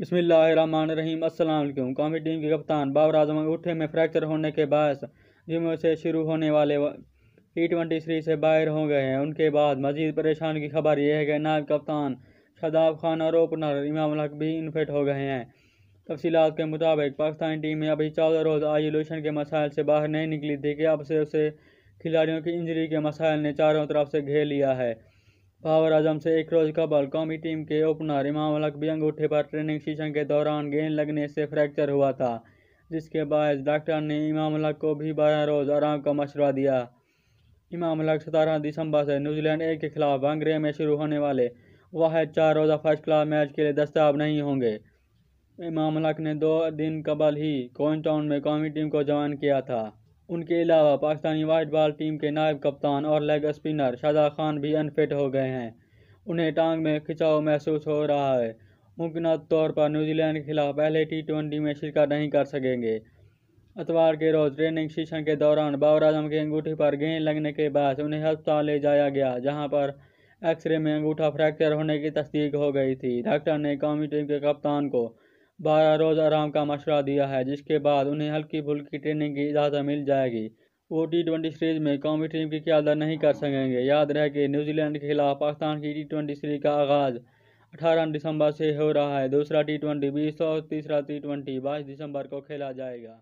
बसमीम अल्लाम कॉमी टीम के कप्तान बाबर आजम उठे में फ्रैक्चर होने के बाद जिम्मे से शुरू होने वाले टी ट्वेंटी सीरीज से बाहर हो गए हैं उनके बाद मजीद परेशान की खबर यह है कि नायब कप्तान शदाब खान और ओपनर इमाम हक भी इनफिट हो गए हैं तफसीत के मुताबिक पाकिस्तानी टीम में अभी चौदह रोज़ आइसोलेशन के मसाइल से बाहर नहीं निकली थी कि अब से उसे खिलाड़ियों की इंजरी के मसाइल ने चारों तरफ से घेर लिया है बाबर आजम से एक रोज का बॉल कौमी टीम के ओपनर इमाम लकबी अंगूठे पर ट्रेनिंग सेशन के दौरान गेंद लगने से फ्रैक्चर हुआ था जिसके बाद डॉक्टर ने इमाम अलग को भी बारह रोज आराम का मशवरा दिया इमाम अलग सतारह दिसंबर से न्यूजीलैंड ए के खिलाफ बंगरे में शुरू होने वाले वाहद चार रोज़ा फर्स्ट क्लास मैच के लिए दस्ताब नहीं होंगे इमाम अलग ने दो दिन कबल ही कोइन टाउन में कौमी टीम को ज्वाइन किया था उनके अलावा पाकिस्तानी वाइट बॉल टीम के नायब कप्तान और लेग स्पिनर शाहजा खान भी अनफिट हो गए हैं उन्हें टांग में खिंचाव महसूस हो रहा है मुमकिन तौर पर न्यूजीलैंड के खिलाफ पहले टी ट्वेंटी में शिरकत नहीं कर सकेंगे अतवार के रोज़ ट्रेनिंग सेशन के दौरान बाबर आजम के अंगूठी पर गेंद लगने के बाद उन्हें अस्पताल ले जाया गया जहाँ पर एक्सरे में अंगूठा फ्रैक्चर होने की तस्दीक हो गई थी डॉक्टर ने कौमी टीम के कप्तान को बारह रोज़ आराम का मशवरा दिया है जिसके बाद उन्हें हल्की फुल्की ट्रेनिंग की इजाज़त मिल जाएगी वो टी ट्वेंटी सीरीज़ में कौमी टीम की क्यादा नहीं कर सकेंगे याद रहे कि न्यूजीलैंड के खिलाफ पाकिस्तान की टी ट्वेंटी सीरीज का आगाज़ अठारह दिसंबर से हो रहा है दूसरा टी ट्वेंटी बीस और तीसरा टी ट्वेंटी बाईस दिसंबर को खेला जाएगा